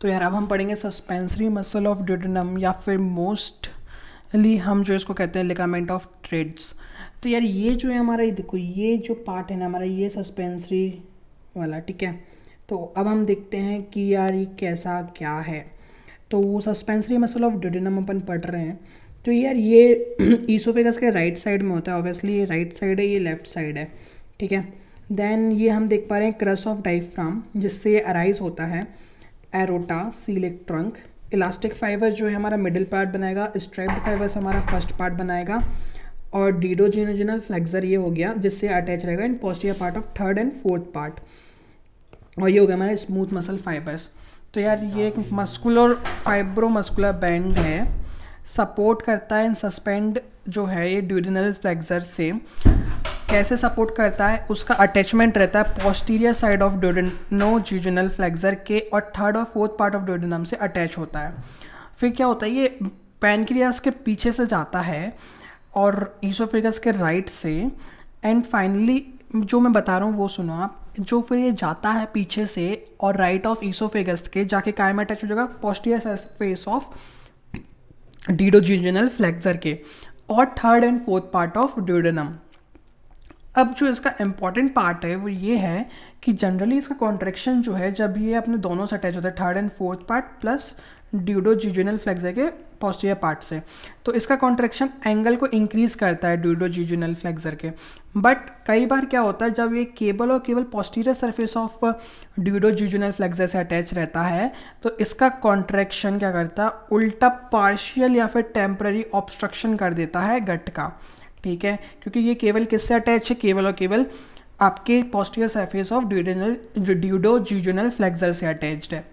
तो यार अब हम पढ़ेंगे सस्पेंसरी मसल ऑफ ड्यूडनम या फिर मोस्टली हम जो इसको कहते हैं लिगामेंट ऑफ ट्रेड्स तो यार ये जो है हमारा ये देखो ये जो पार्ट है ना हमारा ये सस्पेंसरी वाला ठीक है तो अब हम देखते हैं कि यार ये कैसा क्या है तो वो सस्पेंसरी मसल ऑफ ड्यूडनम अपन पढ़ रहे हैं तो यार ये ईसोफेगस के राइट साइड में होता है ऑब्वियसली ये राइट साइड है ये लेफ्ट साइड है ठीक है देन ये हम देख पा रहे हैं क्रस ऑफ डाइफ्राम जिससे ये अराइज होता है aorta celiac trunk elastic fibre जो है हमारा मिडिल पार्ट बनाएगा स्ट्रेप्ड फाइबर्स हमारा फर्स्ट पार्ट बनाएगा और डीडोजिनोजिनल फ्लेक्सर ये हो गया जिससे अटैच रहेगा in posterior part of third and fourth part और ये हो गया हमारे स्मूथ मसल फाइबर्स तो यार ये एक मस्कुलर फाइब्रो मस्कुलर बैंड है सपोर्ट करता है इन सस्पेंड जो है ये ड्यूडिनल फ्लेक्सर से कैसे सपोर्ट करता है उसका अटैचमेंट रहता है posterior side of duodenojejunal flexure के और थर्ड और फोर्थ पार्ट ऑफ डोडेनम से अटैच होता है फिर क्या होता है ये पैनक्रियास के पीछे से जाता है और ईसोफिगस के राइट से एंड फाइनली जो मैं बता रहा हूँ वो सुनो आप जो फिर ये जाता है पीछे से और राइट ऑफ ईसोफेगस के जाके काय में अटैच हो जाएगा posterior face of duodenojejunal flexure के और third and fourth part of duodenum अब जो इसका इम्पॉर्टेंट पार्ट है वो ये है कि जनरली इसका कॉन्ट्रेक्शन जो है जब ये अपने दोनों से अटैच होता है third and fourth part plus duodenojejunal के पॉस्टियर पार्ट से तो इसका कॉन्ट्रेक्शन एंगल को इंक्रीज करता है ड्यूडो जीजोनल फ्लेक्सर के बट कई बार क्या होता है जब ये केबल और केवल posterior surface of duodeno flexure से अटैच रहता है तो इसका कॉन्ट्रेक्शन क्या करता है उल्टा पार्शियल या फिर टेम्प्ररी ऑब्स्ट्रक्शन कर देता है गट का ठीक है क्योंकि ये केवल किससे अटैच है केवल और केवल आपके posterior surface of duodenal jejunal flexure से अटैच्ड है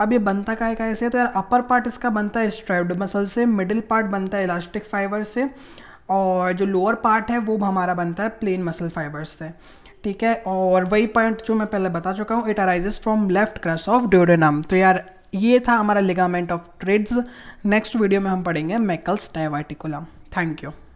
अब ये बनता काय काय से तो यार अपर पार्ट इसका बनता है स्ट्राइव्ड मसल से मिडिल पार्ट बनता है इलास्टिक फाइबर से और जो लोअर पार्ट है वो हमारा बनता है प्लेन मसल फाइबर्स से ठीक है और वही पॉइंट जो मैं पहले बता चुका हूँ it arises from left crus of duodenum तो यार ये था हमारा ligament of Treitz next video में हम पढ़ेंगे मैकल्स डाइवाटिकुलम थैंक यू